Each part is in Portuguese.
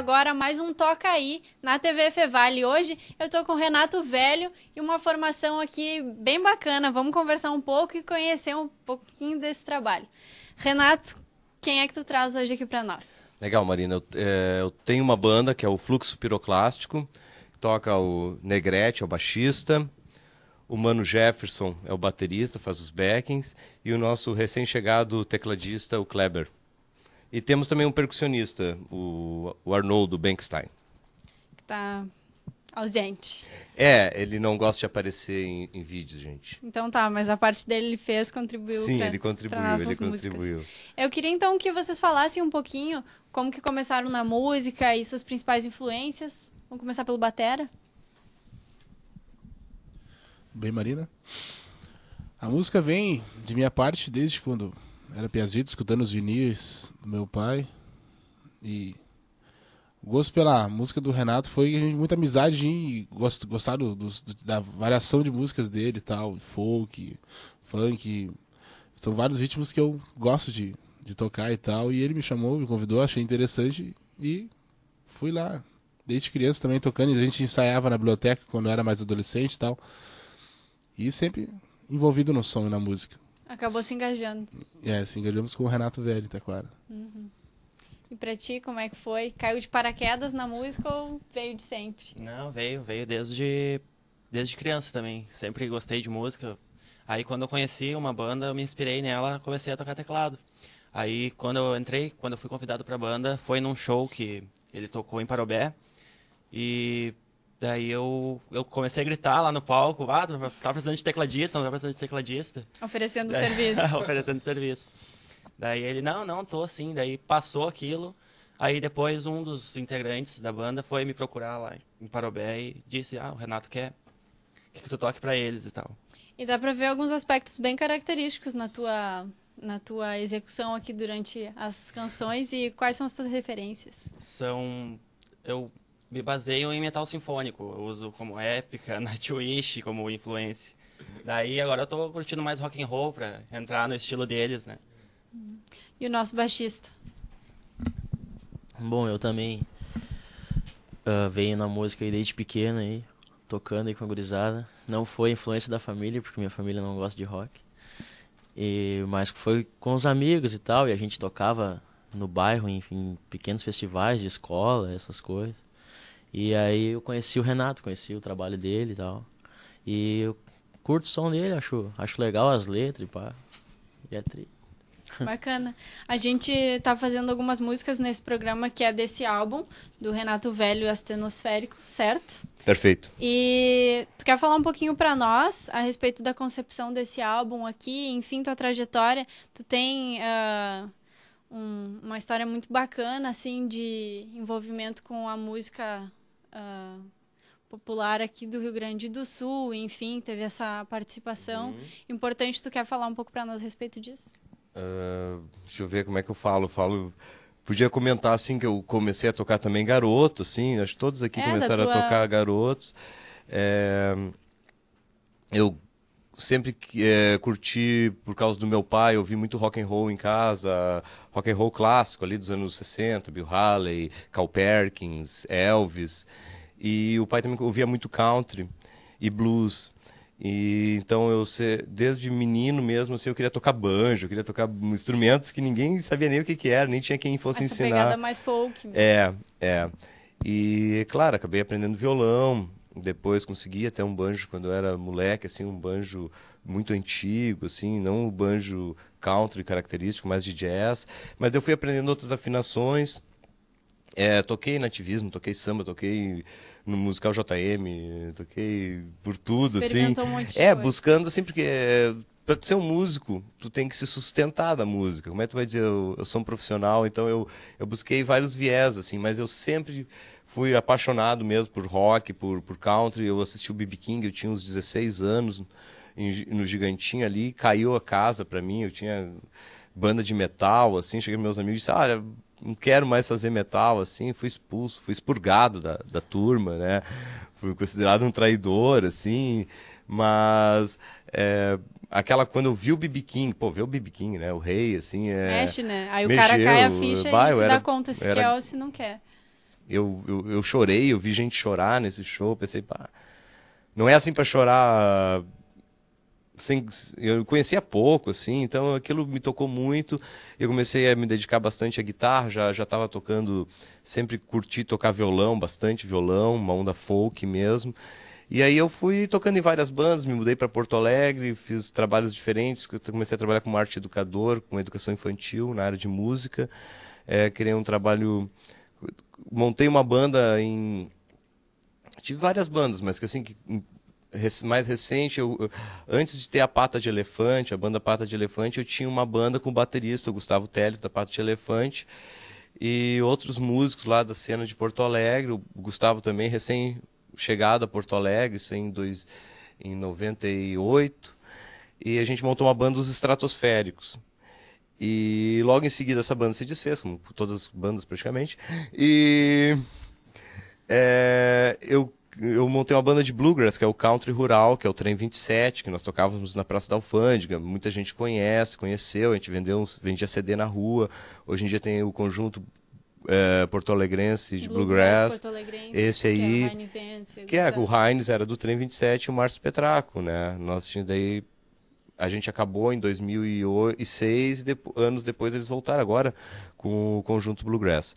agora mais um Toca Aí na TV Fevale. Hoje eu estou com o Renato Velho e uma formação aqui bem bacana. Vamos conversar um pouco e conhecer um pouquinho desse trabalho. Renato, quem é que tu traz hoje aqui para nós? Legal, Marina. Eu, é, eu, tenho uma banda que é o Fluxo Piroclástico. Toca o Negrete, é o baixista. O Mano Jefferson é o baterista, faz os backings. E o nosso recém-chegado tecladista, o Kleber. E temos também um percussionista, o, o Arnoldo Bankstein Que tá ausente. É, ele não gosta de aparecer em, em vídeos, gente. Então tá, mas a parte dele ele fez, contribuiu. Sim, pra, ele contribuiu, ele contribuiu. Músicas. Eu queria então que vocês falassem um pouquinho como que começaram na música e suas principais influências. Vamos começar pelo Batera. Bem, Marina. A música vem de minha parte desde quando era Piazito, escutando os vinis do meu pai. E o gosto pela música do Renato foi gente, muita amizade e gost, gostar do, do, da variação de músicas dele e tal, folk, funk. São vários ritmos que eu gosto de, de tocar e tal. E ele me chamou, me convidou, achei interessante e fui lá. Desde criança também tocando, a gente ensaiava na biblioteca quando eu era mais adolescente e tal. E sempre envolvido no som e na música. Acabou se engajando. É, se engajamos com o Renato Velho, Taquara. Tá uhum. E pra ti, como é que foi? Caiu de paraquedas na música ou veio de sempre? Não, veio, veio desde, desde criança também. Sempre gostei de música. Aí quando eu conheci uma banda, eu me inspirei nela, comecei a tocar teclado. Aí quando eu entrei, quando eu fui convidado pra banda, foi num show que ele tocou em Parobé. E Daí eu, eu comecei a gritar lá no palco, ah, tá precisando de tecladista, não tá precisando de tecladista. Oferecendo daí, serviço. oferecendo serviço. Daí ele, não, não, tô assim. Daí passou aquilo. Aí depois um dos integrantes da banda foi me procurar lá em Parobé e disse, ah, o Renato quer que tu toque para eles e tal. E dá para ver alguns aspectos bem característicos na tua, na tua execução aqui durante as canções. E quais são as tuas referências? São... Eu me baseio em metal sinfônico. Eu uso como Épica, Nightwish como influência. Daí agora eu tô curtindo mais rock and roll para entrar no estilo deles, né? E o nosso baixista? Bom, eu também uh, venho na música desde pequeno aí, tocando aí com a gurizada. Não foi influência da família, porque minha família não gosta de rock. E, mas foi com os amigos e tal, e a gente tocava no bairro, em pequenos festivais de escola, essas coisas. E aí eu conheci o Renato, conheci o trabalho dele e tal. E eu curto o som dele, acho, acho legal as letras e pá. E é tri. Bacana. A gente tá fazendo algumas músicas nesse programa que é desse álbum, do Renato Velho Astenosférico, certo? Perfeito. E tu quer falar um pouquinho para nós a respeito da concepção desse álbum aqui, enfim, tua trajetória? Tu tem uh, um, uma história muito bacana, assim, de envolvimento com a música uh, popular aqui do Rio Grande do Sul, enfim, teve essa participação uhum. importante. Tu quer falar um pouco para nós a respeito disso? Uh, deixa eu ver como é que eu falo. Falo podia comentar assim que eu comecei a tocar também garoto, assim, acho que todos aqui é, começaram tua... a tocar garotos. É... eu sempre é, curti por causa do meu pai, ouvi muito rock and roll em casa, rock and roll clássico ali dos anos 60, Bill Haley, Cal Perkins, Elvis. E o pai também ouvia muito country e blues. E, então eu desde menino mesmo assim, eu queria tocar banjo, eu queria tocar instrumentos que ninguém sabia nem o que, que era, nem tinha quem fosse Essa ensinar. Pegada mais folk. Mesmo. É, é. E claro, acabei aprendendo violão, depois consegui até um banjo quando eu era moleque, assim, um banjo muito antigo, assim, não o banjo country característico, mas de jazz. Mas eu fui aprendendo outras afinações. É, toquei nativismo, toquei samba, toquei no musical JM, toquei por tudo, assim. é, buscando, assim, porque é, para ser um músico, tu tem que se sustentar da música. Como é que tu vai dizer, eu, eu sou um profissional, então eu, eu busquei vários viés, assim, mas eu sempre fui apaixonado mesmo por rock, por, por country. Eu assisti o B.B. King, eu tinha uns 16 anos em, no Gigantinho ali, caiu a casa para mim. Eu tinha banda de metal, assim. Cheguei meus amigos e disse: Olha, não quero mais fazer metal, assim. Fui expulso, fui expurgado da, da turma, né? Fui considerado um traidor, assim. Mas. É aquela quando eu vi o BB King, pô, vê o BB King, né? O rei, assim. É... Mexe, né? Aí mexeu, o cara cai a ficha e se era, dá conta se era, quer ou se não quer. Eu, eu, eu, chorei, eu vi gente chorar nesse show, pensei, pá. Não é assim para chorar. Sem, eu conhecia pouco, assim, então aquilo me tocou muito. Eu comecei a me dedicar bastante à guitarra, já já estava tocando, sempre curti tocar violão, bastante violão, uma onda folk mesmo. E aí eu fui tocando em várias bandas, me mudei para Porto Alegre, fiz trabalhos diferentes, comecei a trabalhar como arte educador, com educação infantil na área de música, é, criei um trabalho montei uma banda em. Tive várias bandas, mas que assim, que mais recente, eu, antes de ter a Pata de Elefante, a banda Pata de Elefante, eu tinha uma banda com o baterista, o Gustavo Teles, da Pata de Elefante, e outros músicos lá da cena de Porto Alegre, o Gustavo também, recém-chegado a Porto Alegre, isso em, dois, em 98, e a gente montou uma banda, dos Estratosféricos. E logo em seguida essa banda se desfez, como todas as bandas praticamente. E é, eu, eu montei uma banda de bluegrass, que é o Country Rural, que é o Trem 27, que nós tocávamos na Praça da Alfândega. Muita gente conhece, conheceu, a gente vendeu, vendia CD na rua. Hoje em dia tem o conjunto é, porto-alegrense de bluegrass, bluegrass esse aí que é o Heinz, que é, o Heinz era do trem 27 e o Márcio Petraco né nós tínhamos daí a gente acabou em 2006 e anos depois eles voltaram agora com o conjunto Bluegrass.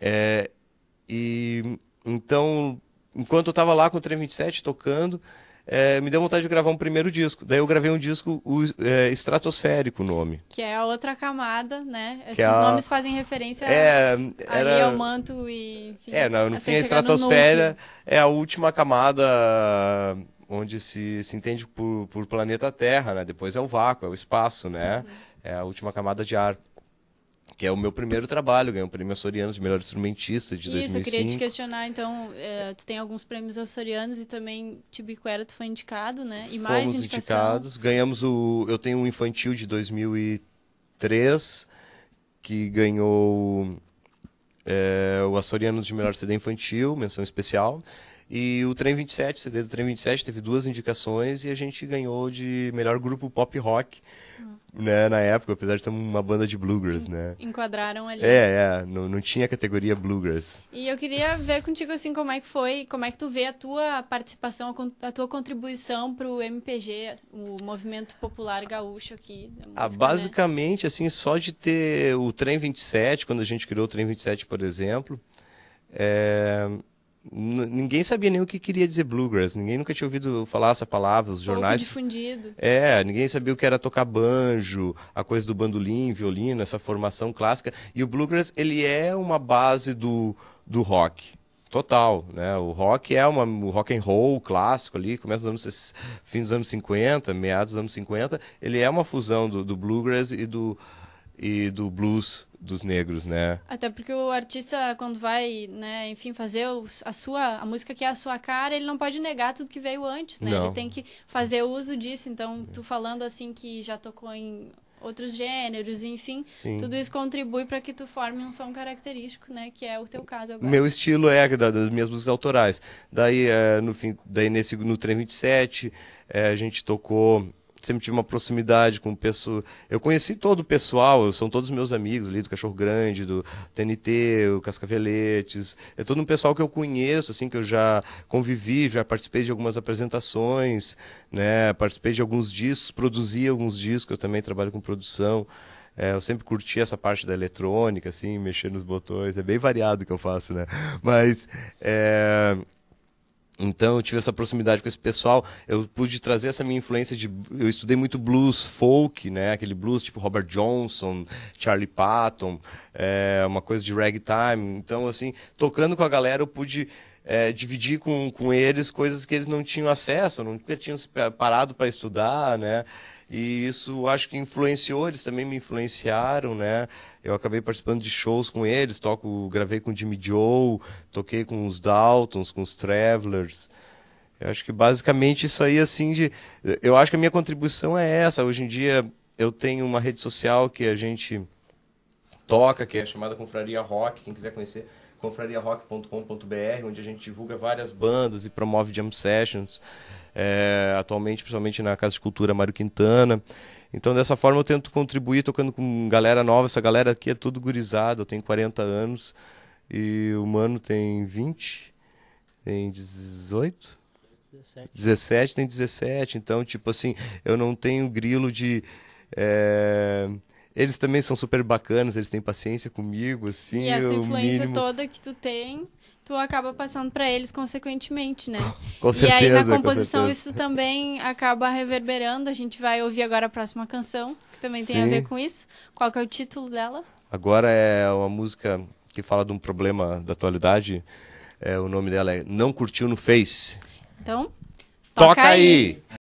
É, e então, enquanto eu estava lá com o Trem 27 tocando, é, me deu vontade de gravar um primeiro disco. Daí eu gravei um disco o, é, estratosférico, o nome. Que é a outra camada, né? Que Esses é a... nomes fazem referência é, a, era... ali ao manto e. Enfim, é, não no fim a estratosfera é a última camada onde se, se entende por, por planeta Terra, né? Depois é o vácuo, é o espaço, né? Uhum. É a última camada de ar. Que é o meu primeiro trabalho, ganhei o um prêmio açoriano de melhor instrumentista de Isso, 2005. Isso, eu queria te questionar, então, é, tu tem alguns prêmios açorianos e também Tibiquera tu foi indicado, né? E Fomos mais Fomos indicados, ganhamos o... Eu tenho um infantil de 2003 que ganhou é, o Açorianos de melhor CD infantil, menção especial. E o Trem 27, CD do Trem 27, teve duas indicações e a gente ganhou de melhor grupo pop rock hum. né, na época, apesar de ser uma banda de bluegrass, né? Enquadraram ali. É, é, não, não tinha categoria bluegrass. E eu queria ver contigo, assim, como é que foi, como é que tu vê a tua participação, a tua contribuição para o MPG, o Movimento Popular Gaúcho aqui. Música, ah, né? basicamente, né? assim, só de ter o Trem 27, quando a gente criou o Trem 27, por exemplo, é ninguém sabia nem o que queria dizer bluegrass, ninguém nunca tinha ouvido falar essa palavra, os jornais. Pouco difundido. É, ninguém sabia o que era tocar banjo, a coisa do bandolim, violino, essa formação clássica. E o bluegrass, ele é uma base do, do rock. Total, né? O rock é uma, o rock and roll clássico ali, começa nos anos, fim dos anos 50, meados dos anos 50, ele é uma fusão do, do bluegrass e do, e do blues dos negros, né? Até porque o artista, quando vai, né, enfim, fazer a sua a música que é a sua cara, ele não pode negar tudo que veio antes, né? Não. Ele tem que fazer uso disso. Então, tu falando assim que já tocou em outros gêneros, enfim, Sim. tudo isso contribui para que tu forme um som característico, né, que é o teu caso agora. Meu estilo é das minhas músicas autorais. Daí, é, no fim, daí nesse no trem 27, é, eh, a gente tocou sempre tive uma proximidade com o pessoal. Eu conheci todo o pessoal, são todos meus amigos ali do Cachorro Grande, do TNT, o Cascaveletes. É todo um pessoal que eu conheço, assim, que eu já convivi, já participei de algumas apresentações, né? Participei de alguns discos, produzi alguns discos, eu também trabalho com produção. É, eu sempre curti essa parte da eletrônica, assim, mexer nos botões. É bem variado o que eu faço, né? Mas. É então eu tive essa proximidade com esse pessoal, eu pude trazer essa minha influência de eu estudei muito blues folk, né, aquele blues tipo Robert Johnson, Charlie Patton, é, uma coisa de ragtime. Então assim, tocando com a galera eu pude é, dividir com, com eles coisas que eles não tinham acesso, nunca tinham parado para estudar, né? E isso acho que influenciou, eles também me influenciaram, né? Eu acabei participando de shows com eles, toco, gravei com o Jimmy Joe, toquei com os Daltons, com os Travelers. Eu acho que basicamente isso aí, assim, de. Eu acho que a minha contribuição é essa. Hoje em dia eu tenho uma rede social que a gente toca, que é chamada Confraria Rock, quem quiser conhecer confrariarock.com.br, onde a gente divulga várias bandas e promove jam sessions, é, atualmente principalmente na Casa de Cultura Mário Quintana. Então, dessa forma, eu tento contribuir tocando com galera nova. Essa galera aqui é tudo gurizada, eu tenho 40 anos e o Mano tem 20, tem 18... 17. 17 tem 17, então, tipo assim, eu não tenho grilo de... É eles também são super bacanas, eles têm paciência comigo, assim. E essa influência mínimo... toda que tu tem, tu acaba passando para eles consequentemente, né? com certeza. E aí na composição isso também acaba reverberando. A gente vai ouvir agora a próxima canção, que também Sim. tem a ver com isso. Qual que é o título dela? Agora é uma música que fala de um problema da atualidade. É, o nome dela é Não Curtiu no Face. Então, toca, toca aí. aí.